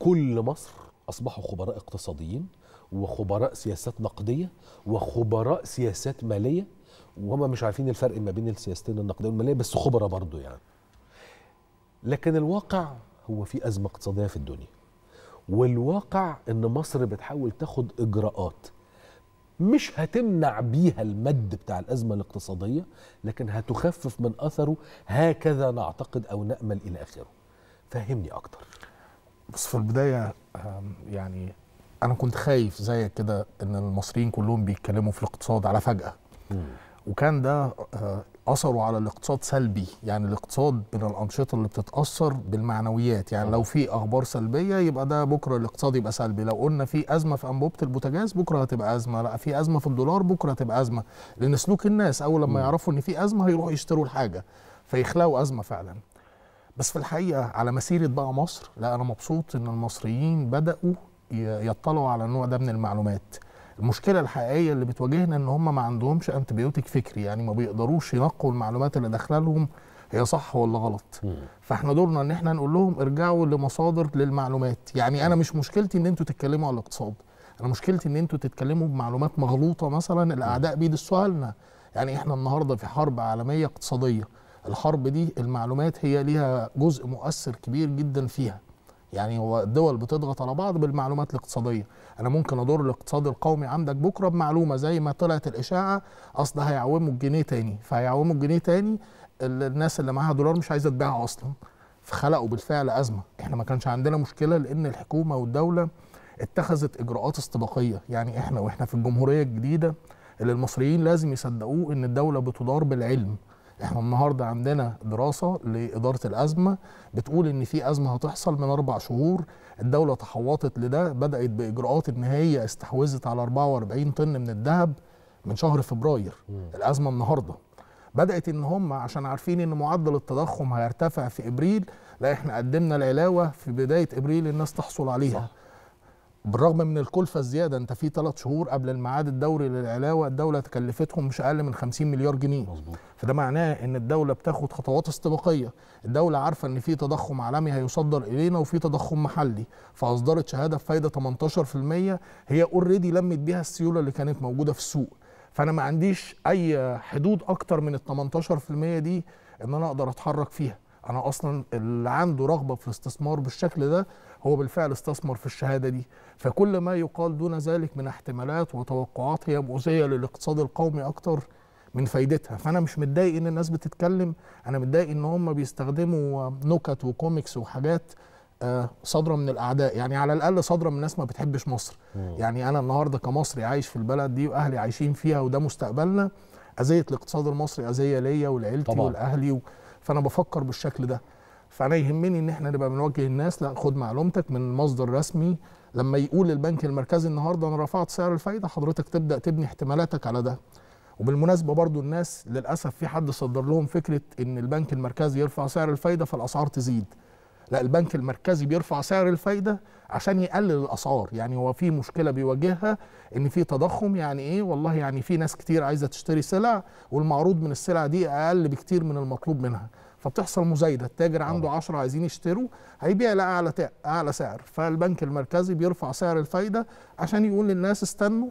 كل مصر أصبحوا خبراء اقتصاديين وخبراء سياسات نقدية وخبراء سياسات مالية وهم مش عارفين الفرق ما بين السياستين النقدية والمالية بس خبراء برضو يعني لكن الواقع هو في أزمة اقتصادية في الدنيا والواقع ان مصر بتحاول تاخد اجراءات مش هتمنع بيها المد بتاع الازمه الاقتصاديه لكن هتخفف من اثره هكذا نعتقد او نامل الى اخره فهمني اكتر بس في البدايه يعني انا كنت خايف زيك كده ان المصريين كلهم بيتكلموا في الاقتصاد على فجاه وكان ده آه، اثره على الاقتصاد سلبي يعني الاقتصاد من الانشطه اللي بتتاثر بالمعنويات يعني لو في اخبار سلبيه يبقى ده بكره الاقتصاد يبقى سلبي لو قلنا في ازمه في انبوبه البوتاجاز بكره هتبقى ازمه لا في ازمه في الدولار بكره هتبقى ازمه لان سلوك الناس اول لما يعرفوا ان في ازمه هيروحوا يشتروا الحاجه فيخلقوا ازمه فعلا بس في الحقيقه على مسيره بقى مصر لا انا مبسوط ان المصريين بداوا يطلعوا على النوع ده من المعلومات المشكله الحقيقيه اللي بتواجهنا ان هم ما عندهمش انتبيوتك فكري يعني ما بيقدروش ينقوا المعلومات اللي داخله لهم هي صح ولا غلط مم. فاحنا دورنا ان احنا نقول لهم ارجعوا لمصادر للمعلومات يعني انا مش مشكلتي ان انتوا تتكلموا على الاقتصاد انا مشكلتي ان انتوا تتكلموا بمعلومات مغلوطه مثلا الاعداء بيدسوها لنا يعني احنا النهارده في حرب عالميه اقتصاديه الحرب دي المعلومات هي ليها جزء مؤثر كبير جدا فيها يعني هو الدول بتضغط على بعض بالمعلومات الاقتصادية انا ممكن اضر الاقتصاد القومي عندك بكره بمعلومه زي ما طلعت الاشاعه اصل هيعوموا الجنيه تاني فهيعوموا الجنيه تاني الناس اللي معاها دولار مش عايزه تبيعها اصلا فخلقوا بالفعل ازمه احنا ما كانش عندنا مشكله لان الحكومه والدوله اتخذت اجراءات استباقيه يعني احنا واحنا في الجمهوريه الجديده اللي المصريين لازم يصدقوه ان الدوله بتدار بالعلم احنا النهارده عندنا دراسه لاداره الازمه بتقول ان في ازمه هتحصل من اربع شهور الدوله تحوطت لده بدات باجراءات ان هي استحوذت على 44 طن من الذهب من شهر فبراير الازمه النهارده بدات ان هم عشان عارفين ان معدل التضخم هيرتفع في ابريل لا احنا قدمنا العلاوه في بدايه ابريل الناس تحصل عليها صح. بالرغم من الكلفه الزياده انت في ثلاث شهور قبل الميعاد الدوري للعلاوه الدوله تكلفتهم مش اقل من 50 مليار جنيه مظبوط فده معناه ان الدوله بتاخد خطوات استباقيه الدوله عارفه ان في تضخم عالمي هيصدر الينا وفي تضخم محلي فاصدرت شهاده بفايده 18% هي اوريدي لمت بيها السيوله اللي كانت موجوده في السوق فانا ما عنديش اي حدود اكتر من ال 18% دي ان انا اقدر اتحرك فيها انا اصلا اللي عنده رغبه في الاستثمار بالشكل ده هو بالفعل استثمر في الشهاده دي فكل ما يقال دون ذلك من احتمالات وتوقعات هي مؤذيه للاقتصاد القومي اكتر من فايدتها فانا مش متضايق ان الناس بتتكلم انا متضايق ان هم بيستخدموا نكت وكوميكس وحاجات آه، صادره من الاعداء يعني على الاقل صادره من ناس ما بتحبش مصر مم. يعني انا النهارده كمصري عايش في البلد دي واهلي عايشين فيها وده مستقبلنا اذيه الاقتصاد المصري اذيه ليا ولعيلتي ولاهلي و... فانا بفكر بالشكل ده فانا يهمني ان احنا نبقى بنوجه الناس لا خد معلومتك من مصدر رسمي لما يقول البنك المركزي النهارده انا رفعت سعر الفايده حضرتك تبدا تبني احتمالاتك على ده وبالمناسبه برضو الناس للاسف في حد صدر لهم فكره ان البنك المركزي يرفع سعر الفايده فالاسعار تزيد لا البنك المركزي بيرفع سعر الفايده عشان يقلل الاسعار يعني هو في مشكله بيواجهها ان في تضخم يعني ايه والله يعني في ناس كتير عايزه تشتري سلع والمعروض من السلع دي اقل بكتير من المطلوب منها فبتحصل مزايده التاجر عنده 10 آه. عايزين يشتروا هيبيع لاعلى اعلى سعر فالبنك المركزي بيرفع سعر الفايده عشان يقول للناس استنوا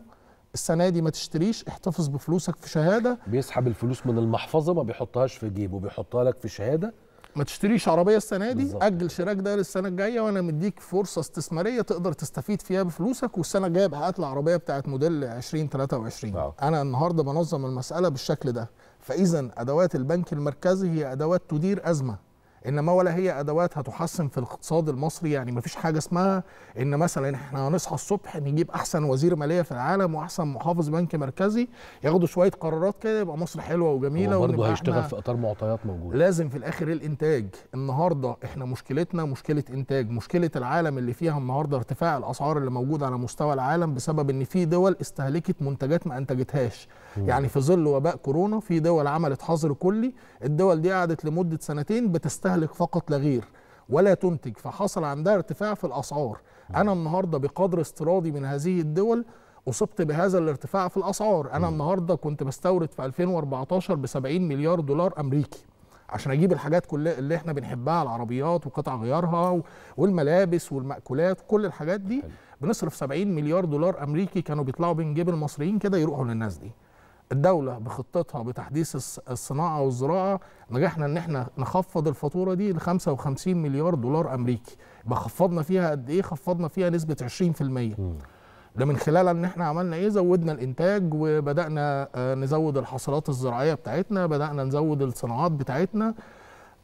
السنه دي ما تشتريش احتفظ بفلوسك في شهاده بيسحب الفلوس من المحفظه ما بيحطهاش في جيبه بيحطها لك في شهاده ما تشتريش عربيه السنه دي بالزبط. اجل شراك ده للسنه الجايه وانا مديك فرصه استثماريه تقدر تستفيد فيها بفلوسك والسنه الجايه ابقى هات العربيه بتاعت موديل 2023 أوه. انا النهارده بنظم المساله بالشكل ده فاذا ادوات البنك المركزي هي ادوات تدير ازمه انما ولا هي ادوات هتحسن في الاقتصاد المصري يعني مفيش حاجه اسمها ان مثلا احنا هنصحى الصبح نجيب احسن وزير ماليه في العالم واحسن محافظ بنك مركزي ياخدوا شويه قرارات كده يبقى مصر حلوه وجميله وبرضه هيشتغل في اطار معطيات موجوده لازم في الاخر الانتاج النهارده احنا مشكلتنا مشكله انتاج مشكله العالم اللي فيها النهارده ارتفاع الاسعار اللي موجوده على مستوى العالم بسبب ان في دول استهلكت منتجات ما انتجتهاش مم. يعني في ظل وباء كورونا في دول عملت حظر كلي الدول دي قعدت لمده سنتين بتستهلك تستهلك فقط لا غير ولا تنتج فحصل عندها ارتفاع في الاسعار انا النهارده بقدر استيرادي من هذه الدول اصبت بهذا الارتفاع في الاسعار انا النهارده كنت بستورد في 2014 ب 70 مليار دولار امريكي عشان اجيب الحاجات كلها اللي احنا بنحبها العربيات وقطع غيارها والملابس والمأكولات كل الحاجات دي بنصرف 70 مليار دولار امريكي كانوا بيطلعوا بين جيب المصريين كده يروحوا للناس دي الدوله بخطتها بتحديث الصناعه والزراعه نجحنا ان احنا نخفض الفاتوره دي ل 55 مليار دولار امريكي يبقى خفضنا فيها قد ايه خفضنا فيها نسبه 20% ده من خلال ان احنا عملنا ايه زودنا الانتاج وبدانا آه، نزود الحصلات الزراعيه بتاعتنا بدانا نزود الصناعات بتاعتنا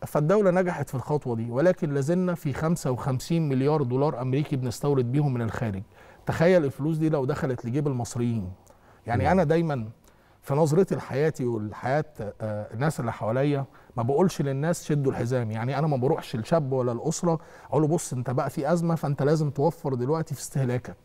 فالدوله نجحت في الخطوه دي ولكن لازلنا في 55 مليار دولار امريكي بنستورد بيهم من الخارج تخيل الفلوس دي لو دخلت لجيب المصريين يعني انا دايما في نظرتي لحياتي ولحياه آه، الناس اللي حواليا ما بقولش للناس شدوا الحزام يعني انا ما بروحش للشاب ولا الاسره اقول له بص انت بقى في ازمه فانت لازم توفر دلوقتي في استهلاكك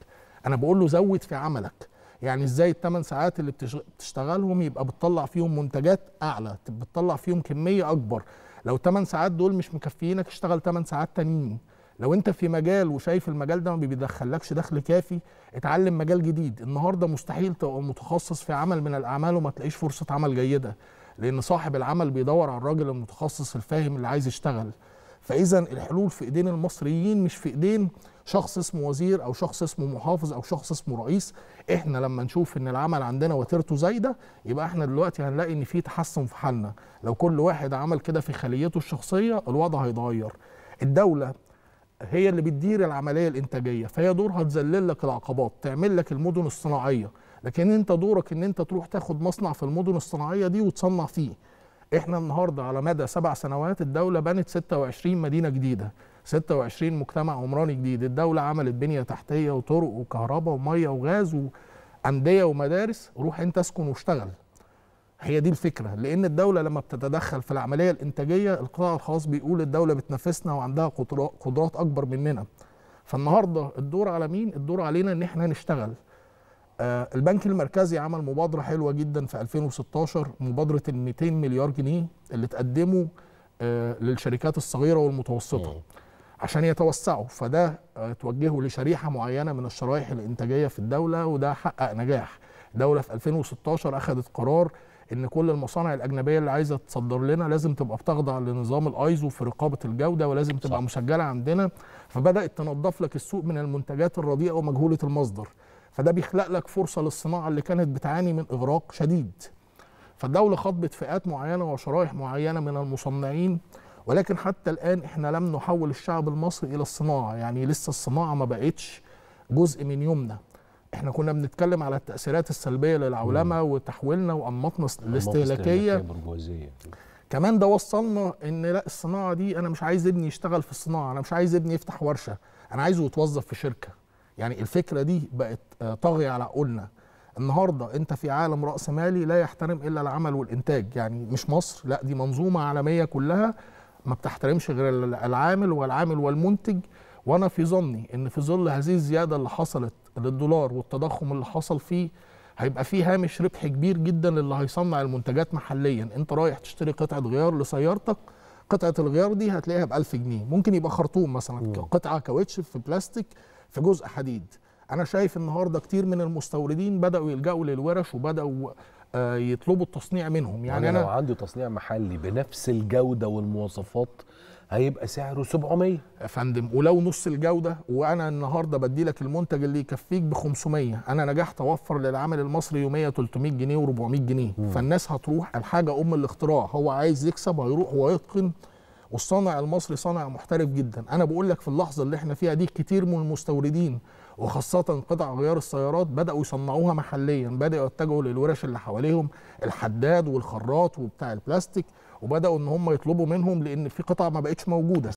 انا بقول له زود في عملك يعني ازاي الثمان ساعات اللي بتشتغلهم يبقى بتطلع فيهم منتجات اعلى بتطلع فيهم كميه اكبر لو الثمان ساعات دول مش مكفيينك اشتغل ثمان ساعات تانيين لو انت في مجال وشايف المجال ده ما بيدخلكش دخل كافي اتعلم مجال جديد النهارده مستحيل تبقى متخصص في عمل من الاعمال وما تلاقيش فرصه عمل جيده لان صاحب العمل بيدور على الراجل المتخصص الفاهم اللي عايز يشتغل فاذا الحلول في ايدين المصريين مش في ايدين شخص اسمه وزير او شخص اسمه محافظ او شخص اسمه رئيس احنا لما نشوف ان العمل عندنا وتيرته زايده يبقى احنا دلوقتي هنلاقي ان في تحسن في حالنا لو كل واحد عمل كده في خليته الشخصيه الوضع هيتغير الدوله هي اللي بتدير العمليه الانتاجيه فهي دورها تذلل لك العقبات تعمل لك المدن الصناعيه لكن انت دورك ان انت تروح تاخد مصنع في المدن الصناعيه دي وتصنع فيه احنا النهارده على مدى سبع سنوات الدوله بنت 26 مدينه جديده 26 مجتمع عمراني جديد الدوله عملت بنيه تحتيه وطرق وكهرباء وميه وغاز وانديه ومدارس روح انت اسكن واشتغل هي دي الفكره لان الدوله لما بتتدخل في العمليه الانتاجيه القطاع الخاص بيقول الدوله بتنافسنا وعندها قدرات اكبر مننا فالنهارده الدور على مين الدور علينا ان احنا نشتغل آه، البنك المركزي عمل مبادره حلوه جدا في 2016 مبادره ال 200 مليار جنيه اللي تقدموا آه، للشركات الصغيره والمتوسطه عشان يتوسعوا فده آه، توجهوا لشريحه معينه من الشرائح الانتاجيه في الدوله وده حقق نجاح الدوله في 2016 اخذت قرار ان كل المصانع الاجنبيه اللي عايزه تصدر لنا لازم تبقى بتخضع لنظام الايزو في رقابه الجوده ولازم صح. تبقى مسجله عندنا فبدات تنظف لك السوق من المنتجات الرديئه ومجهوله المصدر فده بيخلق لك فرصه للصناعه اللي كانت بتعاني من اغراق شديد فالدوله خاطبت فئات معينه وشرائح معينه من المصنعين ولكن حتى الان احنا لم نحول الشعب المصري الى الصناعه يعني لسه الصناعه ما بقتش جزء من يومنا احنا كنا بنتكلم على التاثيرات السلبيه للعولمه وتحويلنا وانماطنا الاستهلاكيه كمان ده وصلنا ان لا الصناعه دي انا مش عايز ابني يشتغل في الصناعه انا مش عايز ابني يفتح ورشه انا عايزه يتوظف في شركه يعني الفكره دي بقت آه، طاغيه على عقولنا النهارده انت في عالم راس مالي لا يحترم الا العمل والانتاج يعني مش مصر لا دي منظومه عالميه كلها ما بتحترمش غير العامل والعامل والمنتج وانا في ظني ان في ظل هذه الزياده اللي حصلت للدولار والتضخم اللي حصل فيه هيبقى فيه هامش ربح كبير جدا للي هيصنع المنتجات محليا انت رايح تشتري قطعه غيار لسيارتك قطعه الغيار دي هتلاقيها ب 1000 جنيه ممكن يبقى خرطوم مثلا مم. قطعه كاوتش في بلاستيك في جزء حديد انا شايف النهارده كتير من المستوردين بداوا يلجاوا للورش وبداوا آه يطلبوا التصنيع منهم يعني, يعني انا لو عندي تصنيع محلي بنفس الجوده والمواصفات هيبقى سعره 700 يا فندم ولو نص الجوده وانا النهارده بدي لك المنتج اللي يكفيك ب 500 انا نجحت اوفر للعامل المصري يوميه 300 جنيه و400 جنيه مم. فالناس هتروح الحاجه ام الاختراع هو عايز يكسب هيروح ويتقن والصانع المصري صانع محترف جدا انا بقول لك في اللحظه اللي احنا فيها دي كتير من المستوردين وخاصة قطع غيار السيارات بدأوا يصنعوها محليا بدأوا يتجهوا للورش اللي حواليهم الحداد والخراط وبتاع البلاستيك وبداوا ان هم يطلبوا منهم لان في قطع ما بقتش موجوده